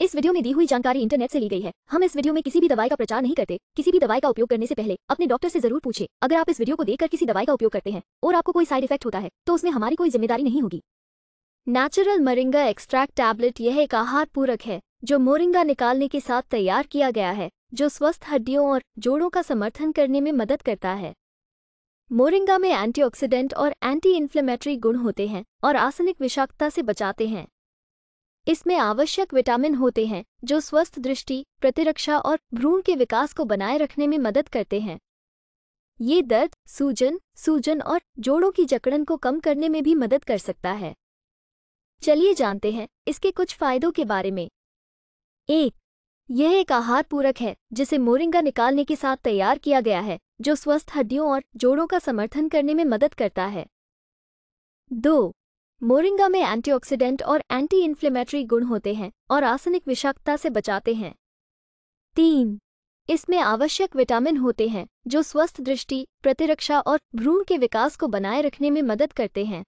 इस वीडियो में दी हुई जानकारी इंटरनेट से ली गई है हम इस वीडियो में किसी भी दवाई का प्रचार नहीं करते किसी भी दवाई का उपयोग करने से पहले अपने डॉक्टर से जरूर पूछे अगर आप इस वीडियो को देखकर किसी दवाई का उपयोग करते हैं और आपको कोई साइड इफेक्ट होता है तो उसमें हमारी कोई जिम्मेदारी नहीं होगी नेचुरल मरिंगा एक्सट्रैक्ट टैबलेट यह एक आहार पूरक है जो मोरिंगा निकालने के साथ तैयार किया गया है जो स्वस्थ हड्डियों और जोड़ों का समर्थन करने में मदद करता है मोरिंगा में एंटीऑक्सीडेंट और एंटी इन्फ्लेमेटरी गुण होते हैं और आसनिक विषाक्तता से बचाते हैं इसमें आवश्यक विटामिन होते हैं जो स्वस्थ दृष्टि प्रतिरक्षा और भ्रूण के विकास को बनाए रखने में मदद करते हैं ये दर्द सूजन सूजन और जोड़ों की जकड़न को कम करने में भी मदद कर सकता है चलिए जानते हैं इसके कुछ फायदों के बारे में एक यह एक आहार पूरक है जिसे मोरिंगा निकालने के साथ तैयार किया गया है जो स्वस्थ हड्डियों और जोड़ों का समर्थन करने में मदद करता है दो मोरिंगा में एंटीऑक्सीडेंट और एंटी इन्फ्लेमेटरी गुण होते हैं और आसनिक विषाक्तता से बचाते हैं तीन इसमें आवश्यक विटामिन होते हैं जो स्वस्थ दृष्टि प्रतिरक्षा और भ्रूण के विकास को बनाए रखने में मदद करते हैं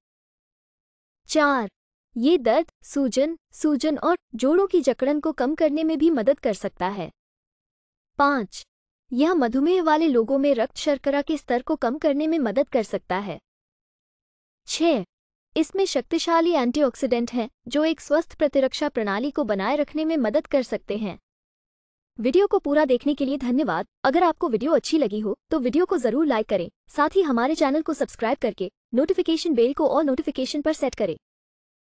चार ये दर्द सूजन सूजन और जोड़ों की जकड़न को कम करने में भी मदद कर सकता है पाँच यह मधुमेह वाले लोगों में रक्त शर्करा के स्तर को कम करने में मदद कर सकता है छह इसमें शक्तिशाली एंटीऑक्सीडेंट हैं जो एक स्वस्थ प्रतिरक्षा प्रणाली को बनाए रखने में मदद कर सकते हैं वीडियो को पूरा देखने के लिए धन्यवाद अगर आपको वीडियो अच्छी लगी हो तो वीडियो को जरूर लाइक करें साथ ही हमारे चैनल को सब्सक्राइब करके नोटिफिकेशन बेल को और नोटिफिकेशन पर सेट करें